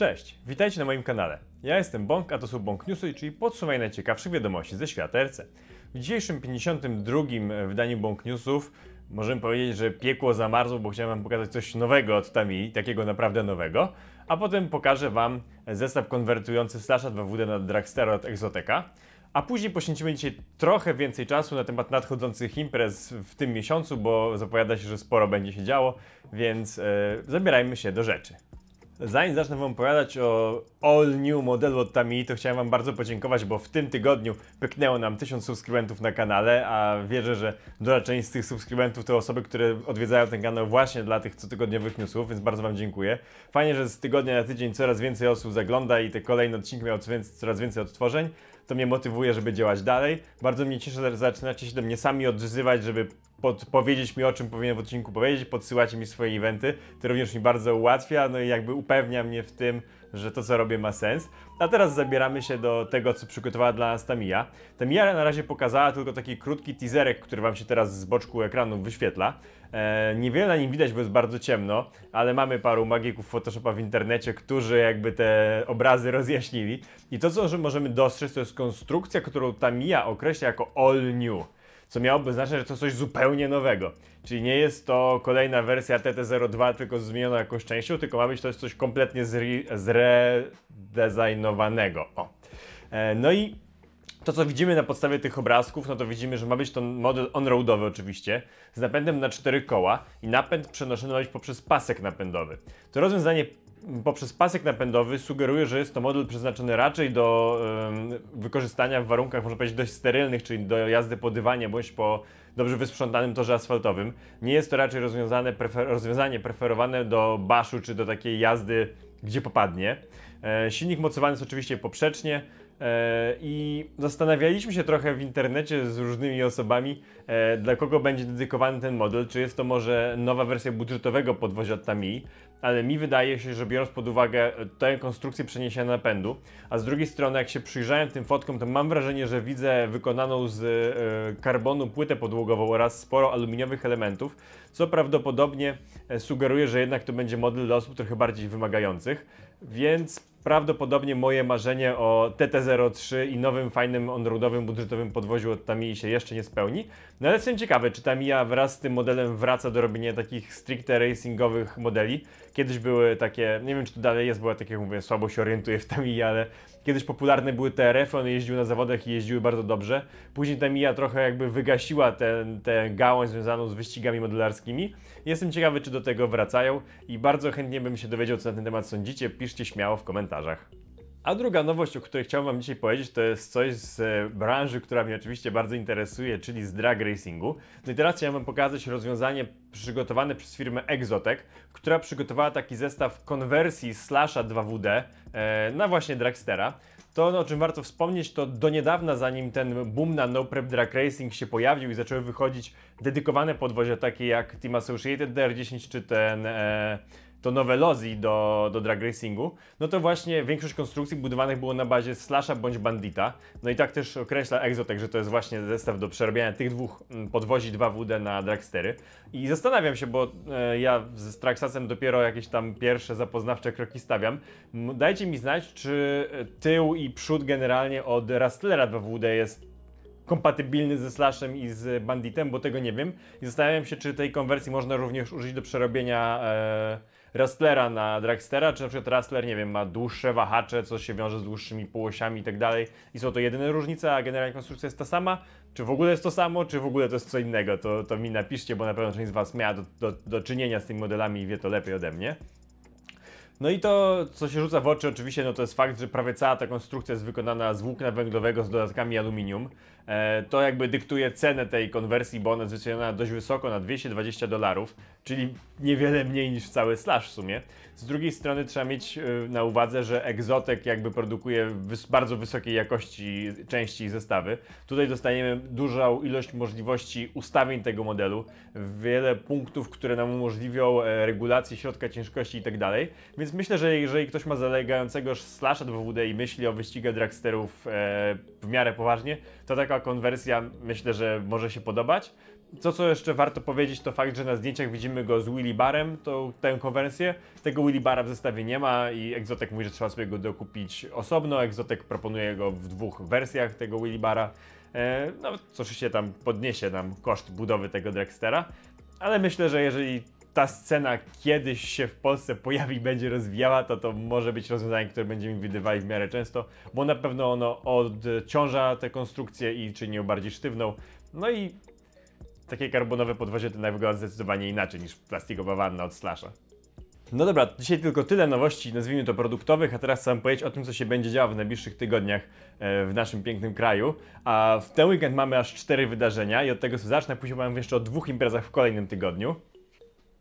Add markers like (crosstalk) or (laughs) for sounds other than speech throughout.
Cześć, witajcie na moim kanale. Ja jestem Bąk, a to są Bąk Newsy, czyli podsumowanie najciekawszych wiadomości ze świata RC. W dzisiejszym 52 wydaniu Bąk Newsów możemy powiedzieć, że piekło zamarzło, bo chciałem wam pokazać coś nowego od Tami, takiego naprawdę nowego, a potem pokażę wam zestaw konwertujący Slasha 2WD na Dragstera od Exoteka. A później poświęcimy dzisiaj trochę więcej czasu na temat nadchodzących imprez w tym miesiącu, bo zapowiada się, że sporo będzie się działo, więc yy, zabierajmy się do rzeczy. Zanim zacznę Wam opowiadać o all new modelu od Tami, to chciałem Wam bardzo podziękować, bo w tym tygodniu pyknęło nam 1000 subskrybentów na kanale, a wierzę, że duża część z tych subskrybentów to osoby, które odwiedzają ten kanał właśnie dla tych cotygodniowych newsów, więc bardzo Wam dziękuję. Fajnie, że z tygodnia na tydzień coraz więcej osób zagląda i te kolejne odcinki miały coraz więcej odtworzeń. To mnie motywuje, żeby działać dalej. Bardzo mnie cieszy, że zaczynacie się do mnie sami odzywać, żeby podpowiedzieć mi, o czym powinien w odcinku powiedzieć, podsyłacie mi swoje eventy. To również mi bardzo ułatwia, no i jakby upewnia mnie w tym, że to, co robię, ma sens. A teraz zabieramy się do tego, co przygotowała dla nas Tamia. Tamia na razie pokazała tylko taki krótki teaserek, który Wam się teraz z boczku ekranu wyświetla. E, niewiele na nim widać, bo jest bardzo ciemno, ale mamy paru magików Photoshopa w internecie, którzy jakby te obrazy rozjaśnili. I to, co możemy dostrzec, to jest konstrukcja, którą Tamia określa jako all new co miałoby znaczyć, że to coś zupełnie nowego. Czyli nie jest to kolejna wersja TT02, tylko zmieniona jakąś częścią, tylko ma być to coś kompletnie zredesignowanego. O. E, no i to, co widzimy na podstawie tych obrazków, no to widzimy, że ma być to model on-roadowy oczywiście, z napędem na cztery koła i napęd przenoszony ma być poprzez pasek napędowy. To rozwiązanie poprzez pasek napędowy sugeruje, że jest to model przeznaczony raczej do wykorzystania w warunkach, można powiedzieć, dość sterylnych, czyli do jazdy po dywanie bądź po dobrze wysprzątanym torze asfaltowym. Nie jest to raczej prefer rozwiązanie preferowane do baszu czy do takiej jazdy, gdzie popadnie. E, silnik mocowany jest oczywiście poprzecznie, E, I zastanawialiśmy się trochę w internecie z różnymi osobami, e, dla kogo będzie dedykowany ten model. Czy jest to może nowa wersja budżetowego podwozia Tami, ale mi wydaje się, że biorąc pod uwagę e, tę konstrukcję przeniesienia napędu, a z drugiej strony, jak się przyjrzałem tym fotkom, to mam wrażenie, że widzę wykonaną z karbonu płytę podłogową oraz sporo aluminiowych elementów, co prawdopodobnie sugeruje, że jednak to będzie model dla osób trochę bardziej wymagających. Więc prawdopodobnie moje marzenie o TT03 i nowym, fajnym, onroadowym, budżetowym podwoziu od Tamii się jeszcze nie spełni. No ale jestem ciekawy, czy Tamia wraz z tym modelem wraca do robienia takich stricte racingowych modeli. Kiedyś były takie, nie wiem czy to dalej jest, bo ja tak jak mówię, słabo się orientuję w Tamii, ale kiedyś popularne były TRF, one jeździły na zawodach i jeździły bardzo dobrze. Później Tamia trochę jakby wygasiła tę gałąź związaną z wyścigami modelarskimi. Jestem ciekawy, czy do tego wracają i bardzo chętnie bym się dowiedział, co na ten temat sądzicie. Piszcie śmiało w komentarzach komentarzach. A druga nowość, o której chciałbym Wam dzisiaj powiedzieć, to jest coś z e, branży, która mnie oczywiście bardzo interesuje, czyli z drag racingu. No i teraz chciałem Wam pokazać rozwiązanie przygotowane przez firmę Exotek, która przygotowała taki zestaw konwersji slasha 2WD e, na właśnie dragstera. To, no, o czym warto wspomnieć, to do niedawna, zanim ten boom na No Prep Drag Racing się pojawił i zaczęły wychodzić dedykowane podwozie takie jak Team Associated DR10 czy ten e, nowe nowelozji, do, do drag racingu, no to właśnie większość konstrukcji budowanych było na bazie slasha bądź bandita. No i tak też określa Exotek, że to jest właśnie zestaw do przerabiania tych dwóch mm, podwozi 2WD na dragstery. I zastanawiam się, bo e, ja z Traxasem dopiero jakieś tam pierwsze zapoznawcze kroki stawiam. Dajcie mi znać, czy e, tył i przód generalnie od Rastlera 2WD jest kompatybilny ze Slashem i z Banditem, bo tego nie wiem. I zastanawiam się, czy tej konwersji można również użyć do przerobienia e, wrestlera na dragstera, czy na przykład wrestler, nie wiem, ma dłuższe wahacze, co się wiąże z dłuższymi połościami i tak dalej i są to jedyne różnice, a generalnie konstrukcja jest ta sama? Czy w ogóle jest to samo, czy w ogóle to jest co innego? To, to mi napiszcie, bo na pewno część z Was miała do, do, do czynienia z tymi modelami i wie to lepiej ode mnie. No i to, co się rzuca w oczy oczywiście, no to jest fakt, że prawie cała ta konstrukcja jest wykonana z włókna węglowego z dodatkami aluminium. E, to jakby dyktuje cenę tej konwersji, bo ona jest wyceniona dość wysoko, na 220 dolarów, czyli niewiele mniej niż cały Slash w sumie. Z drugiej strony trzeba mieć e, na uwadze, że Exotek jakby produkuje bardzo wysokiej jakości części i zestawy. Tutaj dostaniemy dużą ilość możliwości ustawień tego modelu, wiele punktów, które nam umożliwią e, regulację środka ciężkości i tak dalej. Więc myślę, że jeżeli ktoś ma zalegającego Slasha 2 WD i myśli o wyścigach dragsterów w miarę poważnie, to taka konwersja myślę, że może się podobać. To, co jeszcze warto powiedzieć, to fakt, że na zdjęciach widzimy go z Willy Barem, tą, tę konwersję. Tego Willy Bara w zestawie nie ma i Egzotek mówi, że trzeba sobie go dokupić osobno. Egzotek proponuje go w dwóch wersjach tego Willy Bara. E, no, coś się tam podniesie nam koszt budowy tego Dragstera, ale myślę, że jeżeli ta scena kiedyś się w Polsce pojawi i będzie rozwijała, to to może być rozwiązanie, które będziemy widywali w miarę często, bo na pewno ono odciąża tę konstrukcję i czyni ją bardziej sztywną. No i takie karbonowe podwozie to wygląda zdecydowanie inaczej niż plastikowa wanna od slasha. No dobra, dzisiaj tylko tyle nowości, nazwijmy to produktowych, a teraz chcę powiedzieć o tym, co się będzie działo w najbliższych tygodniach e, w naszym pięknym kraju. A w ten weekend mamy aż cztery wydarzenia i od tego co zacznę, później mam jeszcze o dwóch imprezach w kolejnym tygodniu.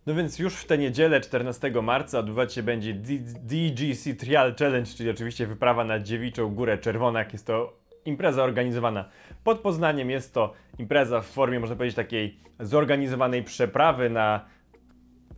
No więc już w tę niedzielę 14 marca odbywać się będzie DGC Trial Challenge, czyli oczywiście wyprawa na Dziewiczą Górę Czerwonak. Jest to impreza organizowana pod Poznaniem. Jest to impreza w formie, można powiedzieć, takiej zorganizowanej przeprawy na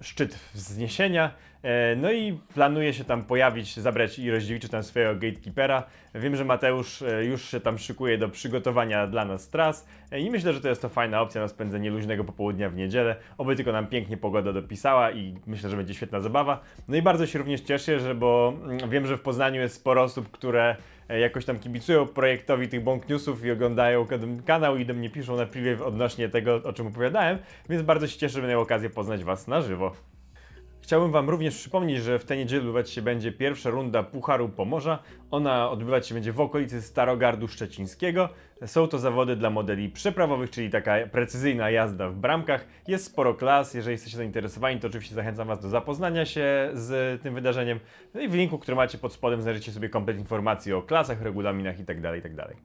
szczyt wzniesienia. E, no i planuje się tam pojawić, zabrać i rozdzielić tam swojego gatekeepera. Wiem, że Mateusz e, już się tam szykuje do przygotowania dla nas tras e, i myślę, że to jest to fajna opcja na spędzenie luźnego popołudnia w niedzielę. Oby tylko nam pięknie pogoda dopisała i myślę, że będzie świetna zabawa. No i bardzo się również cieszę, że bo mm, wiem, że w Poznaniu jest sporo osób, które jakoś tam kibicują projektowi tych bąk newsów i oglądają kanał i do mnie piszą na privie odnośnie tego, o czym opowiadałem, więc bardzo się cieszę, że będę miał okazję poznać Was na żywo. Chciałbym Wam również przypomnieć, że w tę niedzielę odbywać się będzie pierwsza runda Pucharu Pomorza. Ona odbywać się będzie w okolicy Starogardu Szczecińskiego. Są to zawody dla modeli przeprawowych, czyli taka precyzyjna jazda w bramkach. Jest sporo klas, jeżeli jesteście zainteresowani, to oczywiście zachęcam Was do zapoznania się z tym wydarzeniem. No i w linku, który macie pod spodem znajdziecie sobie komplet informacji o klasach, regulaminach itd. Tak itd. Tak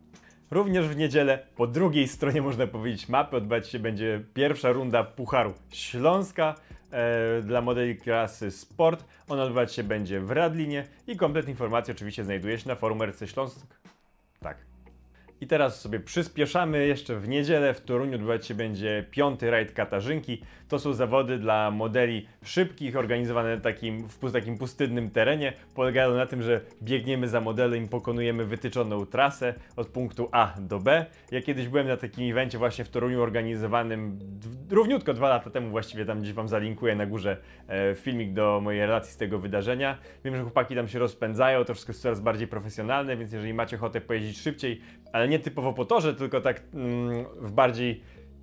również w niedzielę po drugiej stronie, można powiedzieć, mapy odbywać się będzie pierwsza runda Pucharu Śląska. E, dla modeli klasy Sport. Ona odbywać się będzie w Radlinie i kompletne informacje oczywiście znajduje się na forum RC Śląsk. Tak. I teraz sobie przyspieszamy. Jeszcze w niedzielę w Toruniu odbywać się będzie piąty rajd Katarzynki. To są zawody dla modeli szybkich, organizowane takim, w takim pustynnym terenie. Polegają na tym, że biegniemy za modelem pokonujemy wytyczoną trasę od punktu A do B. Ja kiedyś byłem na takim evencie właśnie w Toruniu organizowanym równiutko dwa lata temu, właściwie tam gdzieś Wam zalinkuję na górze e, filmik do mojej relacji z tego wydarzenia. Wiem, że chłopaki tam się rozpędzają, to wszystko jest coraz bardziej profesjonalne, więc jeżeli macie ochotę pojeździć szybciej, ale ale nie typowo po torze, tylko tak mm, w bardziej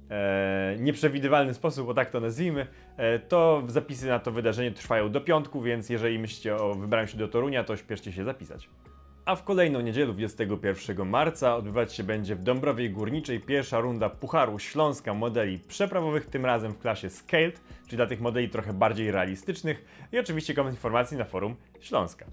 e, nieprzewidywalny sposób, bo tak to nazwijmy, e, to zapisy na to wydarzenie trwają do piątku, więc jeżeli myślicie o wybraniu się do Torunia, to śpieszcie się zapisać. A w kolejną niedzielę 21 marca odbywać się będzie w Dąbrowie Górniczej pierwsza runda Pucharu Śląska modeli przeprawowych, tym razem w klasie Scaled, czyli dla tych modeli trochę bardziej realistycznych i oczywiście komentarz informacji na forum Śląska.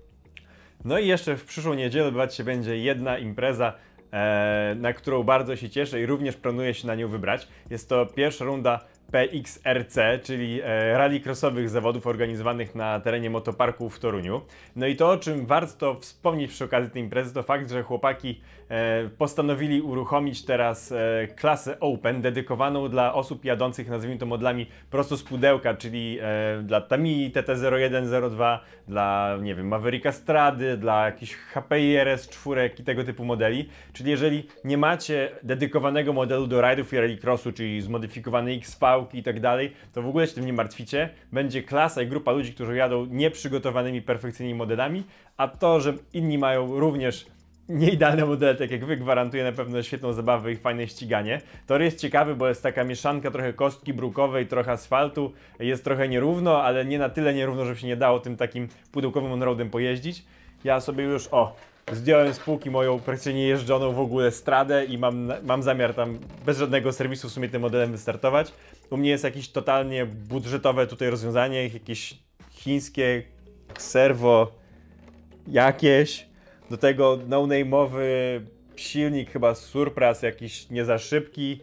No i jeszcze w przyszłą niedzielę odbywać się będzie jedna impreza E, na którą bardzo się cieszę i również planuję się na nią wybrać. Jest to pierwsza runda PXRC, czyli e, rally crossowych zawodów organizowanych na terenie motoparku w Toruniu. No i to, o czym warto wspomnieć przy okazji tej imprezy, to fakt, że chłopaki e, postanowili uruchomić teraz e, klasę Open, dedykowaną dla osób jadących, nazwijmy to modlami, prosto z pudełka, czyli dla Tamii TT0102, dla, nie wiem, Mavericka Strady, dla jakichś HPI RS4 i tego typu modeli. Czyli jeżeli nie macie dedykowanego modelu do rajdów i rallycrossu, czyli zmodyfikowany XV, i tak dalej, to w ogóle się tym nie martwicie. Będzie klasa i grupa ludzi, którzy jadą nieprzygotowanymi perfekcyjnymi modelami, a to, że inni mają również nieidealne modele, tak jak wy, gwarantuje na pewno świetną zabawę i fajne ściganie. Tor jest ciekawy, bo jest taka mieszanka trochę kostki brukowej, trochę asfaltu, jest trochę nierówno, ale nie na tyle nierówno, żeby się nie dało tym takim pudełkowym onroadem pojeździć. Ja sobie już, o, zdjąłem z półki moją praktycznie niejeżdżoną w ogóle stradę i mam, mam zamiar tam bez żadnego serwisu w sumie tym modelem wystartować. U mnie jest jakieś totalnie budżetowe tutaj rozwiązanie, jakieś chińskie serwo jakieś, do tego no-name'owy silnik chyba Surpras, jakiś nie za szybki,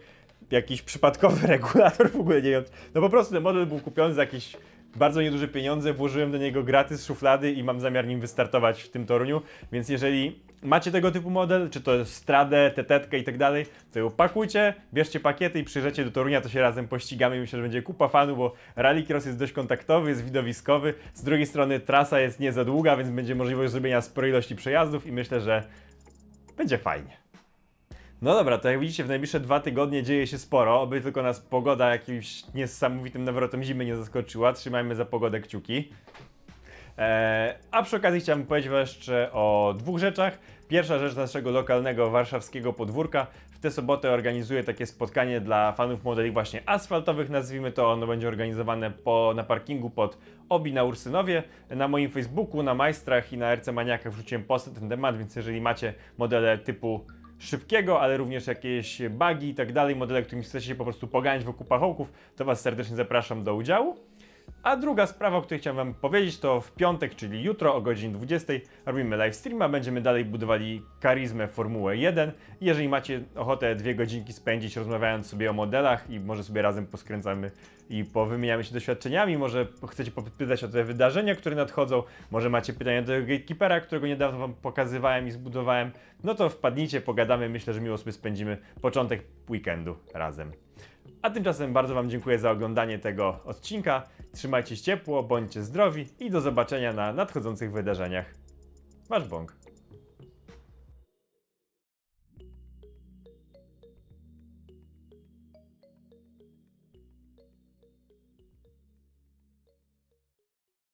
jakiś przypadkowy (laughs) regulator w ogóle nie wiem. No po prostu ten model był kupiony za jakieś bardzo nieduże pieniądze, włożyłem do niego gratis, szuflady i mam zamiar nim wystartować w tym torniu, więc jeżeli macie tego typu model, czy to stradę, tetetkę i tak dalej, to ją pakujcie, bierzcie pakiety i przyjeżdżacie do Torunia, to się razem pościgamy i myślę, że będzie kupa fanu, bo rallycross jest dość kontaktowy, jest widowiskowy, z drugiej strony trasa jest nie za długa, więc będzie możliwość zrobienia sporej ilości przejazdów i myślę, że będzie fajnie. No dobra, to jak widzicie, w najbliższe dwa tygodnie dzieje się sporo, oby tylko nas pogoda jakimś niesamowitym nawrotem zimy nie zaskoczyła. Trzymajmy za pogodę kciuki. Eee, a przy okazji chciałem powiedzieć Wam jeszcze o dwóch rzeczach. Pierwsza rzecz naszego lokalnego warszawskiego podwórka. W tę sobotę organizuję takie spotkanie dla fanów modeli właśnie asfaltowych, nazwijmy to. Ono będzie organizowane po, na parkingu pod Obi na Ursynowie. Na moim Facebooku, na Majstrach i na RC Maniakach wrzuciłem post na ten temat, więc jeżeli macie modele typu szybkiego, ale również jakieś bugi i tak dalej, modele, którymi chcecie się po prostu poganiać wokół pachołków, to Was serdecznie zapraszam do udziału. A druga sprawa, o której chciałem Wam powiedzieć, to w piątek, czyli jutro o godzinie 20 robimy live a będziemy dalej budowali karizmę Formułę 1. Jeżeli macie ochotę dwie godzinki spędzić rozmawiając sobie o modelach i może sobie razem poskręcamy i powymieniamy się doświadczeniami, może chcecie popytać o te wydarzenia, które nadchodzą, może macie pytania do Gatekeepera, którego niedawno Wam pokazywałem i zbudowałem, no to wpadnijcie, pogadamy, myślę, że miło sobie spędzimy początek weekendu razem. A tymczasem bardzo Wam dziękuję za oglądanie tego odcinka. Trzymajcie się ciepło, bądźcie zdrowi i do zobaczenia na nadchodzących wydarzeniach. Wasz Bąk.